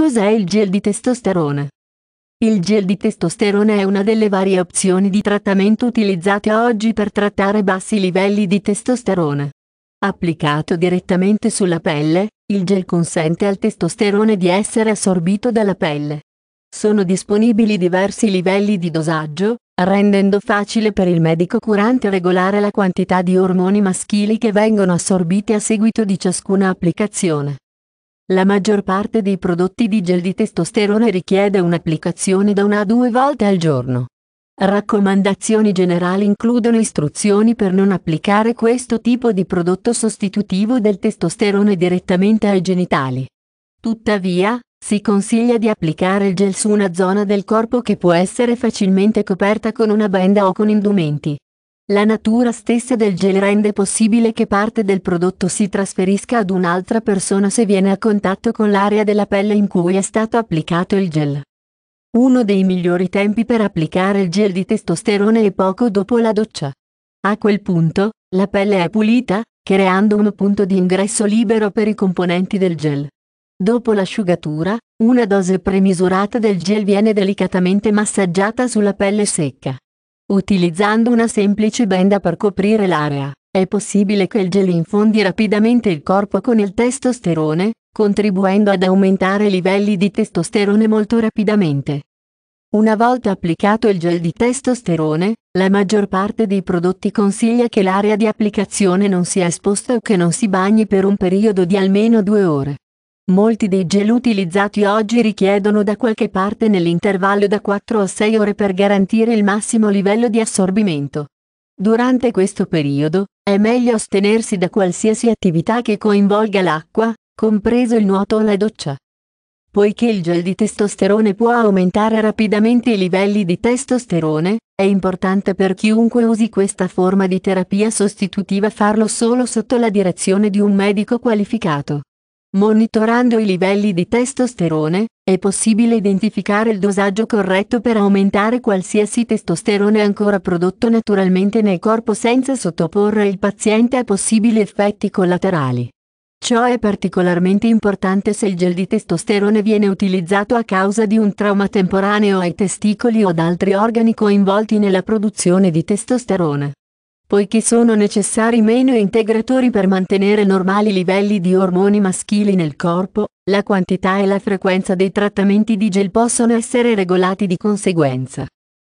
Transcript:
Cos'è il gel di testosterone? Il gel di testosterone è una delle varie opzioni di trattamento utilizzate oggi per trattare bassi livelli di testosterone. Applicato direttamente sulla pelle, il gel consente al testosterone di essere assorbito dalla pelle. Sono disponibili diversi livelli di dosaggio, rendendo facile per il medico curante regolare la quantità di ormoni maschili che vengono assorbiti a seguito di ciascuna applicazione. La maggior parte dei prodotti di gel di testosterone richiede un'applicazione da una a due volte al giorno. Raccomandazioni generali includono istruzioni per non applicare questo tipo di prodotto sostitutivo del testosterone direttamente ai genitali. Tuttavia, si consiglia di applicare il gel su una zona del corpo che può essere facilmente coperta con una benda o con indumenti. La natura stessa del gel rende possibile che parte del prodotto si trasferisca ad un'altra persona se viene a contatto con l'area della pelle in cui è stato applicato il gel. Uno dei migliori tempi per applicare il gel di testosterone è poco dopo la doccia. A quel punto, la pelle è pulita, creando un punto di ingresso libero per i componenti del gel. Dopo l'asciugatura, una dose premisurata del gel viene delicatamente massaggiata sulla pelle secca. Utilizzando una semplice benda per coprire l'area, è possibile che il gel infondi rapidamente il corpo con il testosterone, contribuendo ad aumentare i livelli di testosterone molto rapidamente. Una volta applicato il gel di testosterone, la maggior parte dei prodotti consiglia che l'area di applicazione non sia esposta o che non si bagni per un periodo di almeno due ore. Molti dei gel utilizzati oggi richiedono da qualche parte nell'intervallo da 4 a 6 ore per garantire il massimo livello di assorbimento. Durante questo periodo, è meglio astenersi da qualsiasi attività che coinvolga l'acqua, compreso il nuoto o la doccia. Poiché il gel di testosterone può aumentare rapidamente i livelli di testosterone, è importante per chiunque usi questa forma di terapia sostitutiva farlo solo sotto la direzione di un medico qualificato. Monitorando i livelli di testosterone, è possibile identificare il dosaggio corretto per aumentare qualsiasi testosterone ancora prodotto naturalmente nel corpo senza sottoporre il paziente a possibili effetti collaterali. Ciò è particolarmente importante se il gel di testosterone viene utilizzato a causa di un trauma temporaneo ai testicoli o ad altri organi coinvolti nella produzione di testosterone poiché sono necessari meno integratori per mantenere normali livelli di ormoni maschili nel corpo, la quantità e la frequenza dei trattamenti di gel possono essere regolati di conseguenza.